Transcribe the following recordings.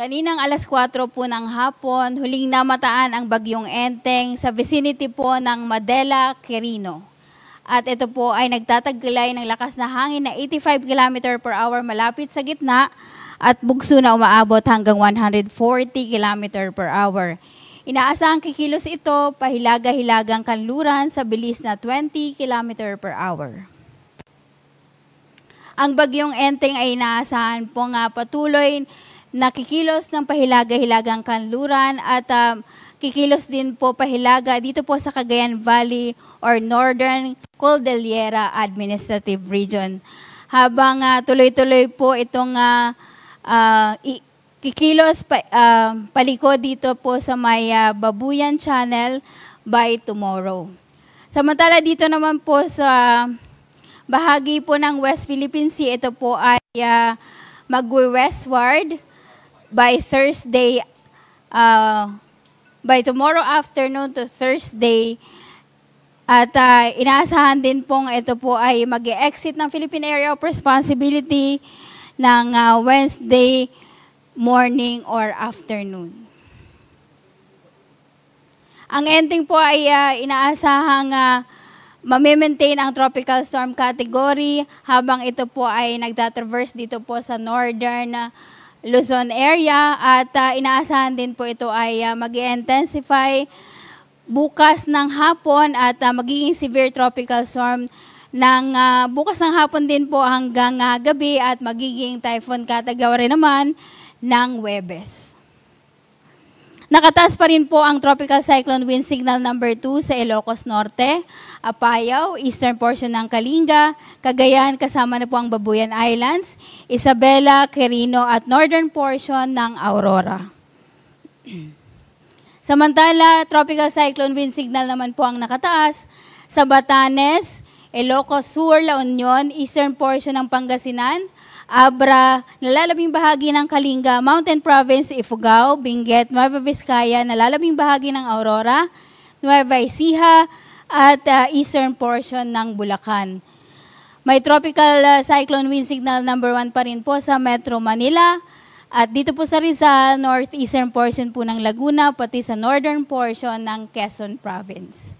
Kaninang alas 4 po ng hapon, huling namataan ang bagyong Enteng sa vicinity po ng Madela, Quirino. At ito po ay nagtataglay ng lakas na hangin na 85 km per hour malapit sa gitna at bugso na umaabot hanggang 140 km per hour. Inaasahang kikilos ito pahilaga-hilagang kanluran sa bilis na 20 km per hour. Ang bagyong Enteng ay inaasahan po nga patuloy nakikilos ng pahilaga-hilagang kanluran at um, kikilos din po pahilaga dito po sa Cagayan Valley or Northern Cordillera Administrative Region. Habang uh, tuloy-tuloy po itong uh, uh, kikilos pa, uh, paliko dito po sa may uh, Babuyan Channel by tomorrow. Samantala dito naman po sa bahagi po ng West Philippine Sea, ito po ay uh, magwe-westward by Thursday, uh, by tomorrow afternoon to Thursday, at uh, inaasahan din pong ito po ay mag exit ng Philippine Area of Responsibility ng uh, Wednesday morning or afternoon. Ang ending po ay uh, inaasahang uh, ma-maintain ang tropical storm category habang ito po ay nagtatraverse dito po sa northern uh, Luzon area at uh, inaasahan din po ito ay uh, ah, mag intensify bukas ng hapon at uh, magiging severe tropical storm ng uh, bukas ng hapon din po hanggang uh, gabi at magiging typhoon category naman ng Webes. Nakataas pa rin po ang Tropical Cyclone Wind Signal number 2 sa Ilocos Norte, Apayao, eastern portion ng Kalinga, Cagayan kasama na po ang Babuyan Islands, Isabela, Quirino at northern portion ng Aurora. Samantala, Tropical Cyclone Wind Signal naman po ang nakataas sa Batanes, Ilocos Sur, La Union, eastern portion ng Pangasinan, Abra, nalalabing bahagi ng Kalinga, Mountain Province, Ifugao, Benguet, Nueva Vizcaya, nalalabing bahagi ng Aurora, Nueva Ecija, at uh, eastern portion ng Bulacan. May tropical uh, cyclone wind signal number 1 pa rin po sa Metro Manila. At dito po sa Rizal, northeastern portion po ng Laguna, pati sa northern portion ng Quezon Province.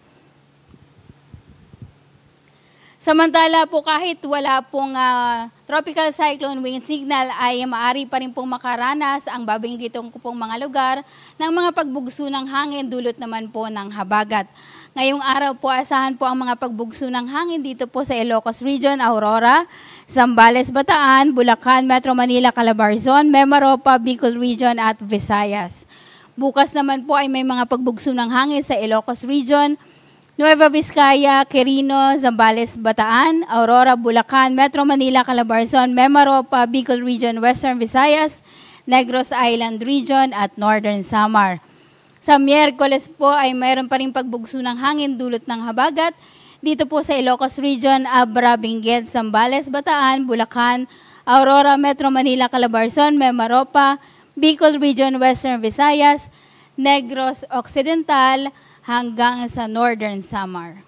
Samantala po kahit wala pong uh, tropical cyclone wind signal ay maari pa rin pong makaranas ang babing pong mga lugar ng mga pagbugso ng hangin dulot naman po ng habagat. Ngayong araw po asahan po ang mga pagbugso ng hangin dito po sa Ilocos Region, Aurora, Zambales, Bataan, Bulacan, Metro Manila, Calabarzon, Memaropa, Bicol Region at Visayas. Bukas naman po ay may mga pagbugso ng hangin sa Ilocos Region, Nueva Vizcaya, Quirino, Zambales, Bataan, Aurora, Bulacan, Metro Manila, Calabarzon, Memaropa, Bicol Region, Western Visayas, Negros Island Region at Northern Samar. Sa Miyerkules po ay mayroon pa rin pagbugso ng hangin dulot ng habagat dito po sa Ilocos Region, Abra, Benguet, Zambales, Bataan, Bulacan, Aurora, Metro Manila, Calabarzon, Memaropa, Bicol Region, Western Visayas, Negros Occidental, hanggang sa northern Samar.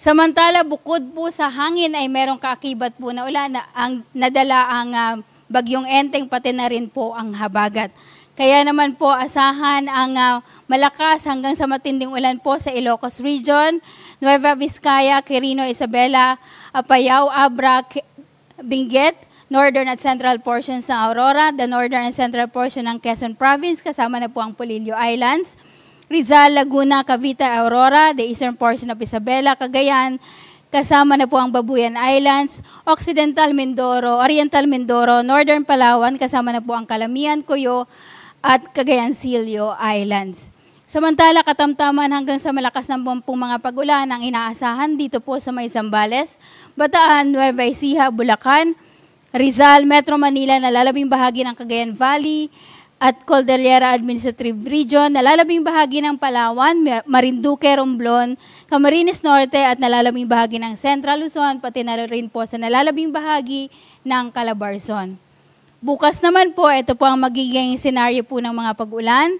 Samantala, bukod po sa hangin ay merong kaakibat po na ulan na ang nadala ang uh, bagyong enteng pati na rin po ang habagat. Kaya naman po asahan ang uh, malakas hanggang sa matinding ulan po sa Ilocos Region, Nueva Vizcaya, Quirino, Isabela, Apayao, Abra, Benguet, northern at central portions ng Aurora, the northern and central portion ng Quezon Province, kasama na po ang Polillo Islands, Rizal, Laguna, Cavite, Aurora, the eastern portion of Isabela, Cagayan, kasama na po ang Babuyan Islands, Occidental Mindoro, Oriental Mindoro, Northern Palawan, kasama na po ang Kalamian, Cuyo, at Cagayan Silio Islands. Samantala, katamtaman hanggang sa malakas ng bumpong mga pagulan ang inaasahan dito po sa may Bataan, Nueva Ecija, Bulacan, Rizal, Metro Manila na lalabing bahagi ng Cagayan Valley, at Caldera Administrative Region, nalalabing bahagi ng Palawan, Marinduque, Romblon, Camarines Norte at nalalabing bahagi ng Central Luzon, pati na rin po sa nalalabing bahagi ng Calabarzon. Bukas naman po, ito po ang magiging senaryo po ng mga pag-ulan.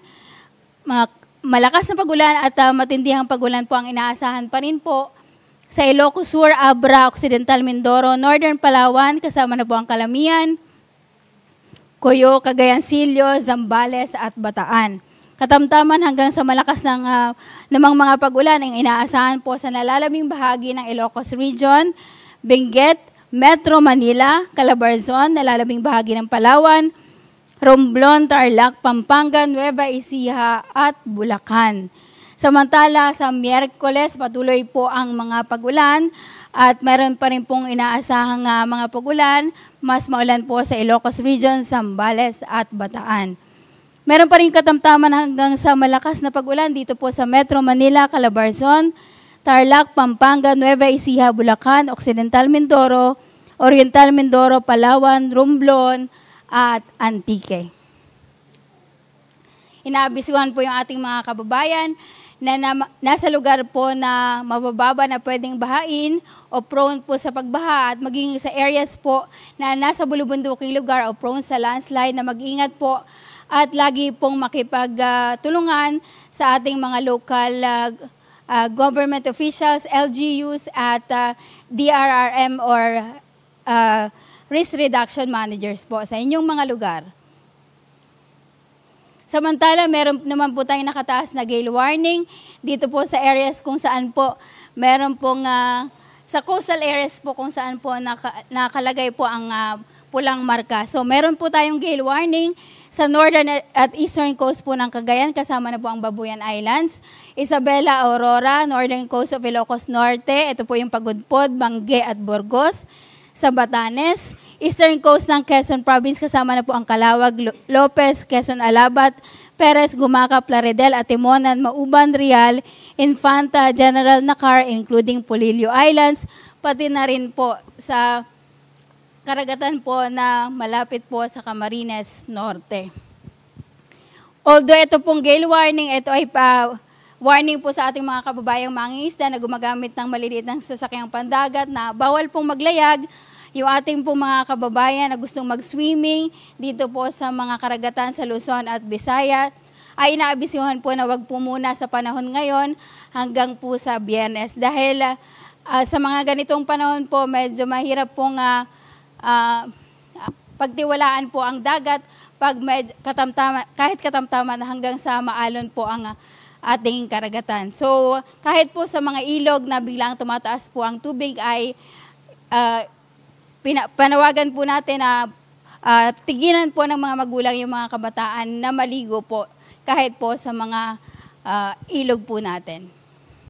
Mga malakas na pag-ulan at uh, matindihang pag-ulan po ang inaasahan pa rin po sa Ilocos Sur, Abra, Occidental Mindoro, Northern Palawan, kasama na po ang Kalamian, Coyo, Cagayan Silio, Zambales at Bataan. Katamtaman hanggang sa malakas ng uh, namang mga pag-ulan ang inaasahan po sa nalalabing bahagi ng Ilocos Region, Benguet, Metro Manila, Calabarzon, nalalabing bahagi ng Palawan, Romblon, Tarlac, Pampanga, Nueva Ecija at Bulacan. Samantala sa Miyerkules patuloy po ang mga pag-ulan at mayroon pa rin pong inaasahang uh, mga pagulan, mas maulan po sa Ilocos Region, Zambales at Bataan. Meron pa rin katamtaman hanggang sa malakas na pagulan dito po sa Metro Manila, Calabarzon, Tarlac, Pampanga, Nueva Ecija, Bulacan, Occidental Mindoro, Oriental Mindoro, Palawan, Romblon at Antique. Inaabisuhan po yung ating mga kababayan na, nasa lugar po na mabababa na pwedeng bahain o prone po sa pagbaha at maging sa areas po na nasa bulubunduking lugar o prone sa landslide na mag-ingat po at lagi pong makipagtulungan sa ating mga local uh, uh, government officials, LGUs at uh, ah, DRRM or uh, risk reduction managers po sa inyong mga lugar. Samantala, meron naman po tayong nakataas na gale warning dito po sa areas kung saan po meron pong uh, sa coastal areas po kung saan po naka, nakalagay po ang uh, pulang marka. So meron po tayong gale warning sa northern at eastern coast po ng Cagayan kasama na po ang Babuyan Islands, Isabela, Aurora, northern coast of Ilocos Norte, ito po yung Pagudpod, Bangge at Burgos, sa Batanes, Eastern Coast ng Quezon Province kasama na po ang Calawag, Lopez, Quezon Alabat, Perez, Gumaca, Plaridel, Atimonan, Mauban, Real, Infanta, General Nakar, including Polillo Islands, pati na rin po sa karagatan po na malapit po sa Camarines Norte. Although ito pong gale warning, ito ay pa, uh, warning po sa ating mga kababayang mangingisda na gumagamit ng maliliit ng sasakyang pandagat na bawal pong maglayag yung ating po mga kababayan na gustong mag-swimming dito po sa mga karagatan sa Luzon at Visayas ay inaabisihan po na wag po muna sa panahon ngayon hanggang po sa biyernes. Dahil uh, sa mga ganitong panahon po, medyo mahirap pong uh, uh, pagtiwalaan po ang dagat pag med, katamtama, kahit katamtaman hanggang sa maalon po ang uh, ating karagatan. So kahit po sa mga ilog na biglang tumataas po ang tubig ay uh, pina- panawagan po natin na uh, tigilan po ng mga magulang yung mga kabataan na maligo po kahit po sa mga uh, ilog po natin.